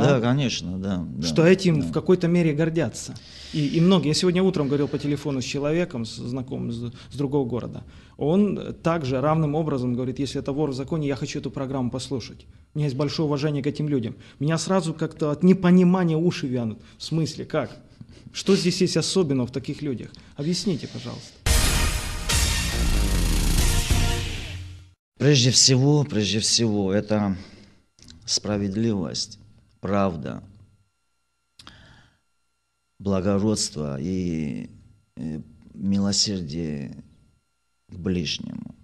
да? конечно, да. да что этим да. в какой-то мере гордятся. И, и многие. Я сегодня утром говорил по телефону с человеком, с знакомым с, с другого города. Он также равным образом говорит, если это вор в законе, я хочу эту программу послушать. У меня есть большое уважение к этим людям. Меня сразу как-то от непонимания уши вянут. В смысле, как? Что здесь есть особенного в таких людях? Объясните, пожалуйста. Прежде всего, прежде всего, это справедливость правда, благородство и э, милосердие к ближнему.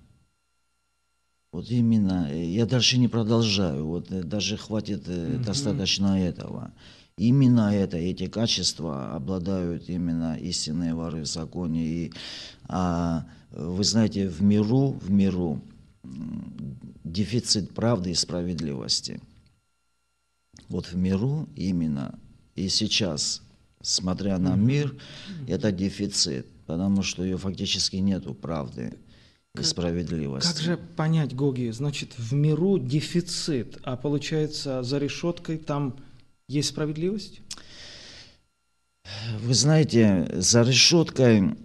Вот именно, я дальше не продолжаю, вот э, даже хватит mm достаточно этого. Именно это, эти качества обладают именно истинные воры в законе. И, а, вы знаете, в миру, в миру дефицит правды и справедливости – вот в миру именно, и сейчас, смотря на мир, это дефицит, потому что ее фактически нету правды и справедливости. Как же понять, Гоги, значит, в миру дефицит, а получается за решеткой там есть справедливость? Вы знаете, за решеткой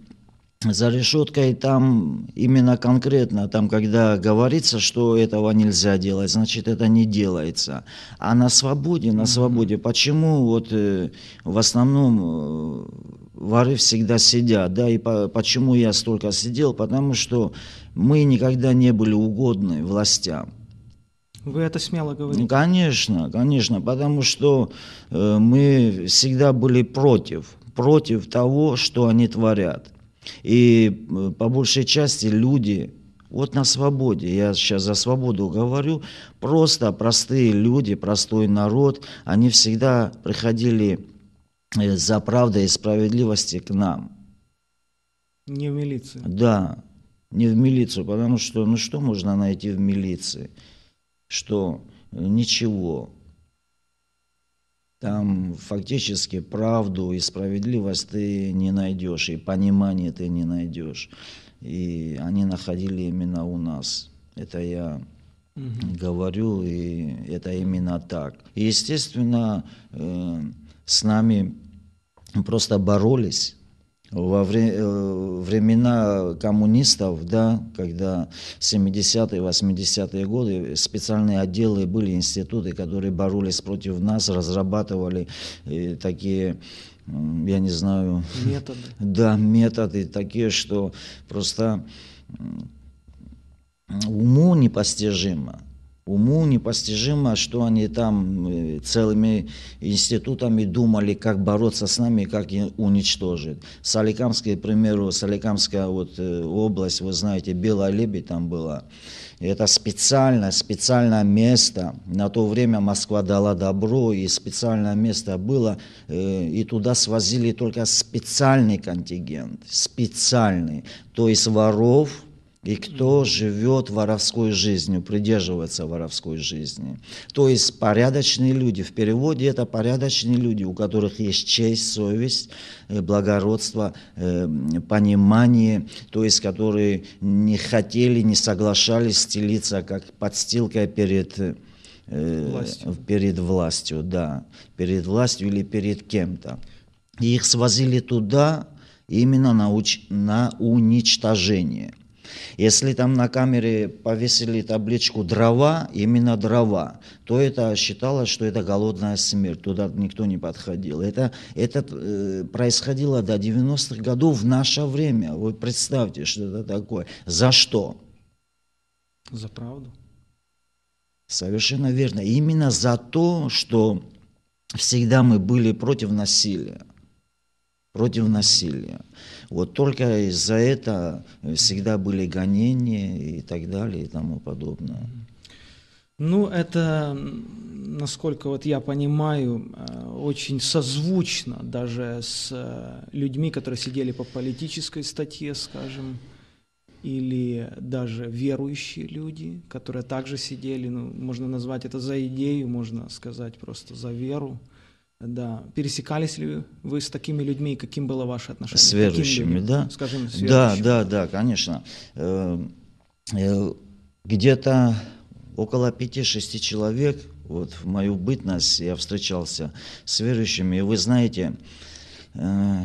за решеткой там именно конкретно, там когда говорится, что этого нельзя делать, значит это не делается. А на свободе, на свободе, почему вот э, в основном э, воры всегда сидят, да, и по, почему я столько сидел, потому что мы никогда не были угодны властям. Вы это смело говорите. Конечно, конечно, потому что э, мы всегда были против, против того, что они творят. И э, по большей части люди, вот на свободе, я сейчас за свободу говорю, просто простые люди, простой народ, они всегда приходили э, за правдой и справедливости к нам. Не в милицию. Да, не в милицию, потому что, ну что можно найти в милиции? Что? Ничего там фактически правду и справедливость ты не найдешь, и понимание ты не найдешь. И они находили именно у нас. Это я угу. говорю, и это именно так. И, естественно, э, с нами просто боролись во вре э, времена коммунистов, да, когда 70-е, 80-е годы специальные отделы были, институты, которые боролись против нас, разрабатывали э, такие я не знаю... Методы. Да, методы такие, что просто уму непостижимо. Уму непостижимо, что они там э, целыми институтами думали, как бороться с нами, как уничтожить. Соликамский, к примеру, Соликамская вот э, область, вы знаете, Белая Лебедь там была. Это специально, специальное место. На то время Москва дала добро, и специальное место было. Э, и туда свозили только специальный контингент, специальный. То есть воров, и кто живет воровской жизнью, придерживается воровской жизни. То есть порядочные люди, в переводе это порядочные люди, у которых есть честь, совесть, э, благородство, э, понимание, то есть которые не хотели, не соглашались стелиться как подстилкой перед э, властью. перед властью, да, перед властью или перед кем-то. И их свозили туда именно на, уч... на уничтожение. Если там на камере повесили табличку «дрова», именно «дрова», то это считалось, что это голодная смерть, туда никто не подходил. Это, это э, происходило до 90-х годов в наше время. Вы представьте, что это такое. За что? За правду. Совершенно верно. Именно за то, что всегда мы были против насилия против насилия. Вот только из-за это э, всегда были гонения и так далее и тому подобное. Ну, это, насколько вот я понимаю, э, очень созвучно даже с э, людьми, которые сидели по политической статье, скажем, или даже верующие люди, которые также сидели, ну, можно назвать это за идею, можно сказать просто за веру. Да. Пересекались ли вы с такими людьми, каким было ваше отношение? С верующими, да. Скажем, с верующими. Да, да, да, конечно. Э, э, где-то около 5-6 человек, вот в мою бытность я встречался с верующими. И вы знаете, э,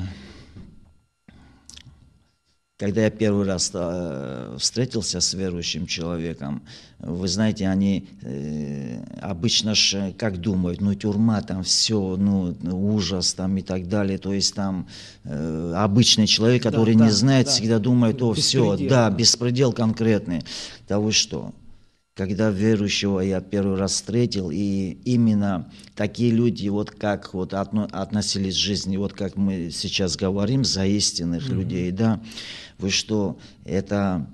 когда я первый раз э, встретился с верующим человеком, вы знаете, они э, обычно ж э, как думают, ну тюрьма, там все, ну ужас там и так далее. То есть там обычный человек, который да, не да, знает, да. всегда думает, о, беспредел. все, да, беспредел конкретный. Да вы что? когда верующего я первый раз встретил, и именно такие люди, вот как вот отно, относились к жизни, вот как мы сейчас говорим, за истинных mm-hmm. людей, да, вы что, это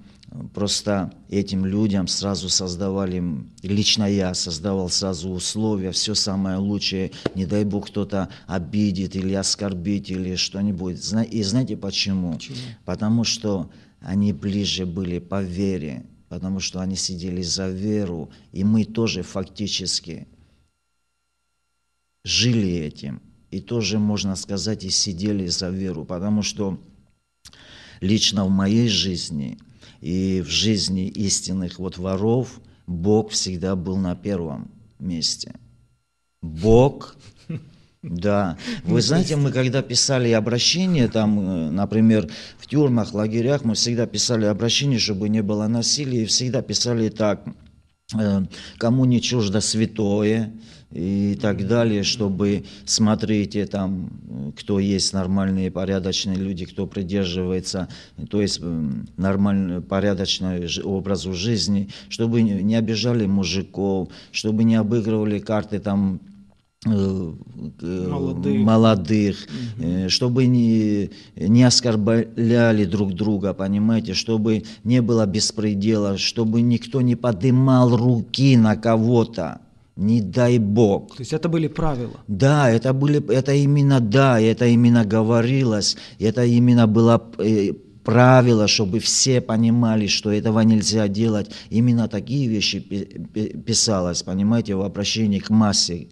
просто этим людям сразу создавали, лично я создавал сразу условия, все самое лучшее, не дай бог кто-то обидит или оскорбит или что-нибудь. И знаете почему? почему? Потому что они ближе были по вере, потому что они сидели за веру, и мы тоже фактически жили этим. И тоже, можно сказать, и сидели за веру, потому что лично в моей жизни и в жизни истинных вот воров Бог всегда был на первом месте. Бог да. Вы ну, знаете, мы когда писали обращение, там, э, например, в тюрьмах, лагерях, мы всегда писали обращение, чтобы не было насилия, и всегда писали так, э, кому не чуждо святое, и так далее, чтобы смотрите там, кто есть нормальные, порядочные люди, кто придерживается, то есть э, нормального, порядочного образу жизни, чтобы не обижали мужиков, чтобы не обыгрывали карты там Э, молодых, молодых угу. чтобы не, не оскорбляли друг друга, понимаете, чтобы не было беспредела, чтобы никто не подымал руки на кого-то. Не дай бог. То есть это были правила? Да, это были, это именно да, это именно говорилось, это именно было э, правила, чтобы все понимали, что этого нельзя делать. Именно такие вещи писалось, понимаете, в обращении к массе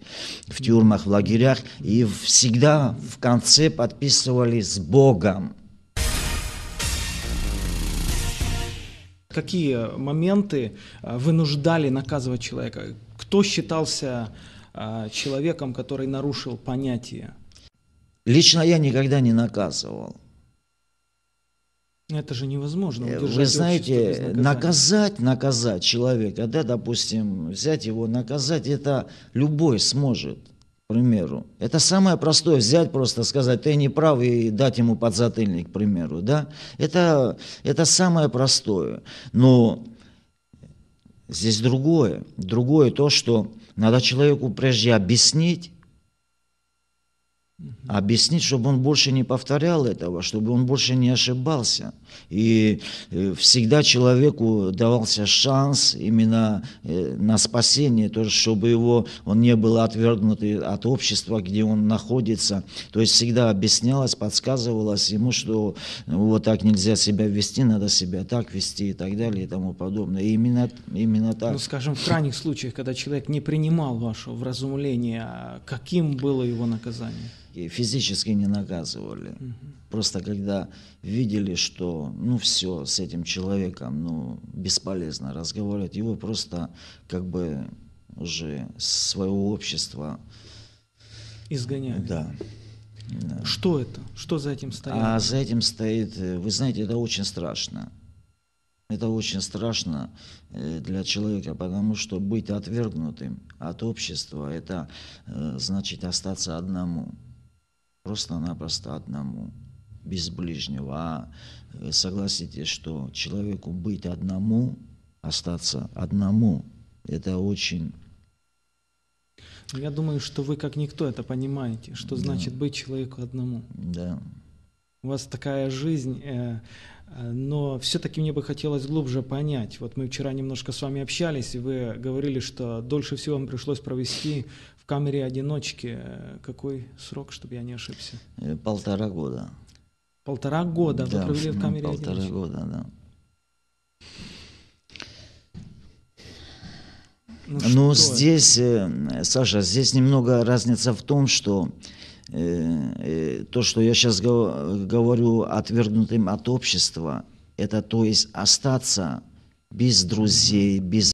в тюрьмах, в лагерях. И всегда в конце подписывали с Богом. Какие моменты а, вынуждали наказывать человека? Кто считался а, человеком, который нарушил понятие? Лично я никогда не наказывал. Это же невозможно. Э, вы знаете, наказать, наказать человека, да, допустим, взять его, наказать, это любой сможет, к примеру. Это самое простое, взять просто, сказать, ты не прав, и дать ему подзатыльник, к примеру, да. Это, это самое простое. Но здесь другое, другое то, что надо человеку прежде объяснить, объяснить, чтобы он больше не повторял этого, чтобы он больше не ошибался. И э, всегда человеку давался шанс именно э, на спасение, то есть чтобы его, он не был отвергнут от общества, где он находится. То есть всегда объяснялось, подсказывалось ему, что вот так нельзя себя вести, надо себя так вести и так далее и тому подобное. И именно, именно так. Ну, скажем, в крайних случаях, когда человек не принимал вашего вразумления, каким было его наказание? физически не наказывали. Угу. Просто когда видели, что ну все, с этим человеком ну, бесполезно разговаривать, его просто как бы уже своего общества изгоняли. Да. да. Что это? Что за этим стоит? А за этим стоит, э, вы знаете, это очень страшно. Это очень страшно э, для человека, потому что быть отвергнутым от общества – это э, значит остаться одному просто-напросто одному, без ближнего. А э, согласитесь, что человеку быть одному, остаться одному, это очень я думаю, что вы как никто это понимаете, что да. значит быть человеку одному. Да. У вас такая жизнь, э, э, но все-таки мне бы хотелось глубже понять. Вот мы вчера немножко с вами общались, и вы говорили, что дольше всего вам пришлось провести камере одиночки э, какой срок, чтобы я не ошибся? Э, полтора года. Полтора года да, вы провели в ну, камере полтора одиночки? Полтора года, да. Ну, Но ну, здесь, это? Саша, здесь немного разница в том, что э, то, что я сейчас говорю отвергнутым от общества, это то есть остаться без друзей, без